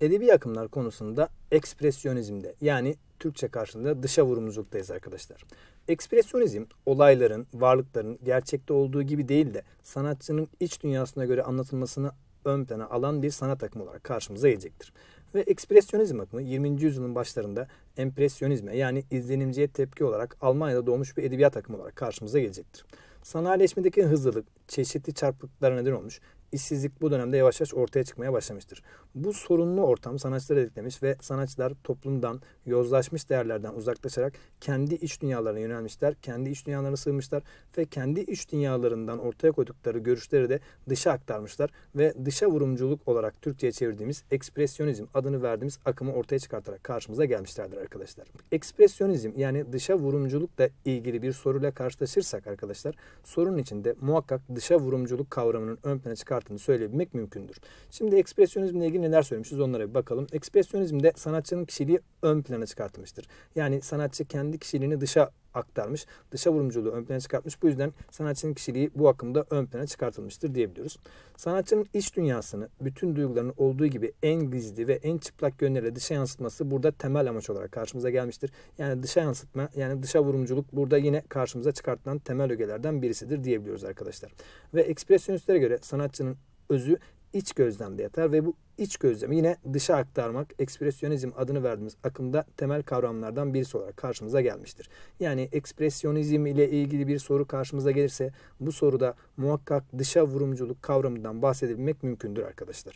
edebi akımlar konusunda ekspresyonizmde yani Türkçe karşılığında dışa vurumculuk'tayız arkadaşlar. Ekspresyonizm olayların, varlıkların gerçekte olduğu gibi değil de sanatçının iç dünyasına göre anlatılmasını ön plana alan bir sanat akımı olarak karşımıza gelecektir. Ve ekspresyonizm akımı 20. yüzyılın başlarında empresyonizme yani izlenimciye tepki olarak Almanya'da doğmuş bir edebiyat akımı olarak karşımıza gelecektir. Sanayileşmedeki hızlılık çeşitli çarpıklıklara neden olmuş işsizlik bu dönemde yavaş yavaş ortaya çıkmaya başlamıştır. Bu sorunlu ortam sanatçıları etkilemiş ve sanatçılar toplumdan, yozlaşmış değerlerden uzaklaşarak kendi iç dünyalarına yönelmişler, kendi iç dünyalarına sığmışlar ve kendi iç dünyalarından ortaya koydukları görüşleri de dışa aktarmışlar ve dışa vurumculuk olarak Türkçe'ye çevirdiğimiz ekspresyonizm adını verdiğimiz akımı ortaya çıkartarak karşımıza gelmişlerdir arkadaşlar. Ekspresyonizm yani dışa vurumculukla ilgili bir soruyla karşılaşırsak arkadaşlar sorunun içinde muhakkak dışa vurumculuk kavramının ön plana çıkar şartını söyleyebilmek mümkündür. Şimdi ekspresyonizmle ilgili neler söylemişiz onlara bir bakalım. Ekspresyonizmde sanatçının kişiliği ön plana çıkartmıştır. Yani sanatçı kendi kişiliğini dışa aktarmış. Dışa vurumculuğu ön plana çıkartmış. Bu yüzden sanatçının kişiliği bu akımda ön plana çıkartılmıştır diyebiliyoruz. Sanatçının iç dünyasını bütün duygularının olduğu gibi en gizli ve en çıplak yönleriyle dışa yansıtması burada temel amaç olarak karşımıza gelmiştir. Yani dışa yansıtma yani dışa vurumculuk burada yine karşımıza çıkartılan temel ögelerden birisidir diyebiliyoruz arkadaşlar. Ve ekspresyonistlere göre sanatçının özü iç gözlemde yatar ve bu iç gözlemi yine dışa aktarmak ekspresyonizm adını verdiğimiz akımda temel kavramlardan birisi olarak karşımıza gelmiştir. Yani ekspresyonizm ile ilgili bir soru karşımıza gelirse bu soruda muhakkak dışa vurumculuk kavramından bahsedilmek mümkündür arkadaşlar.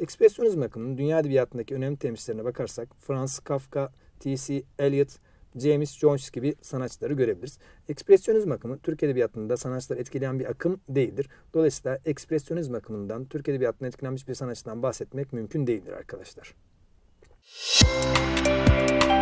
Ekspresyonizm akımının dünya edebiyatındaki önemli temsilcilerine bakarsak Franz Kafka, T.C. Eliot, James Joyce gibi sanatçıları görebiliriz. Ekspresyonizm akımı Türk Edebiyatı'nda sanatçıları etkileyen bir akım değildir. Dolayısıyla ekspresyonizm akımından Türk Edebiyatı'nda etkilenmiş bir sanatçıdan bahsetmek mümkün değildir arkadaşlar. Müzik